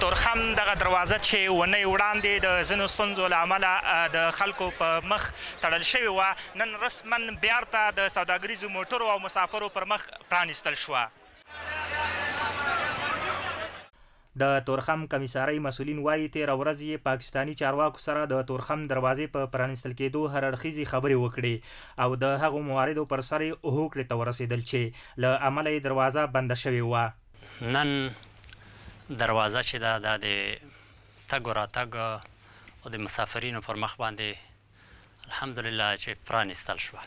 تورخم دغه دروازه چې ونه وړاندې د زنو ستونزو لامل د خلکو په مخ تړل شوی و نن رسما بیارته د سوداګریزو موټرو او مسافرو پر مخ پرانیستل شو د تورخم کمیساری مسولین وایي تیر ورځ پاکستانی چارواکو سره د تورخم دروازې په پرانستل کېدو هر اړخیزي خبرې وکړې او د هغو مواردو پر سر هوکړې ته ورسېدل چې له عمله دروازه بنده شوې وه نن دروازه چې ده دا د تګ راتګ او د مسافرینو پر مخ باندې الحمدلله چې پرانیستل شوه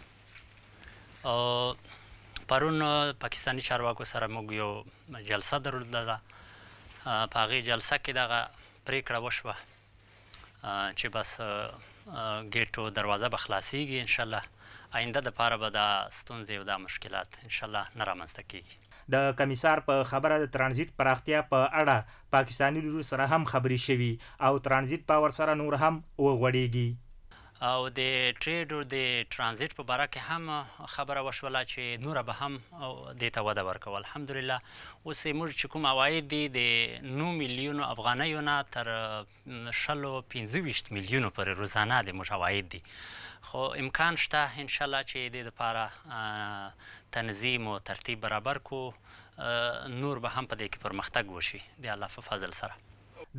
او پرون پاکستانی چارواکو سره موږ یو جلسه درلوده په هغې جلسه کې دغه پریکړه وشوه چې بس ګیټو دروازه به خلاصېږي انشاءالله آینده دپاره به دا ستونزې او دا مشکلات انشاءالله نه رامنځته کیږي د کمیسار په خبره د ترانزیت پراختیا په پا اړه پاکستانی لیدو سره هم خبرې شوي او ترانزیت پاور سره نور هم وغوړیږي او د ټریډ او د ترانزیت په باره کې هم خبره وشوله چې نور به هم د ته وده ورکول الحمدلله اوس موږ چې کوم عواید دي د 9 میلیون افغانیو نه تر شلو 25 میلیون پر روزانه د موږ عواید دي خو امکان شته ان شاء الله چې د لپاره تنظیم او ترتیب برابر کو نور به هم په دې کې پرمختګ وشي د الله په فضل سره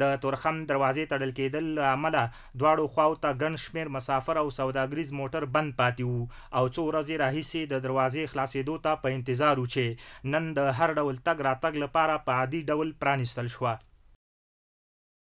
د تورخم دروازې تړل کېدل عمله دواړو خواو ته ګڼ شمیر مسافر او سوداګریز موټر بند پاتې وو او څو ورځې راهیسې د دروازې خلاصېدو ته په انتظار و چې نن د هر ډول تګ راتګ لپاره په عادي ډول پرانیستل شوه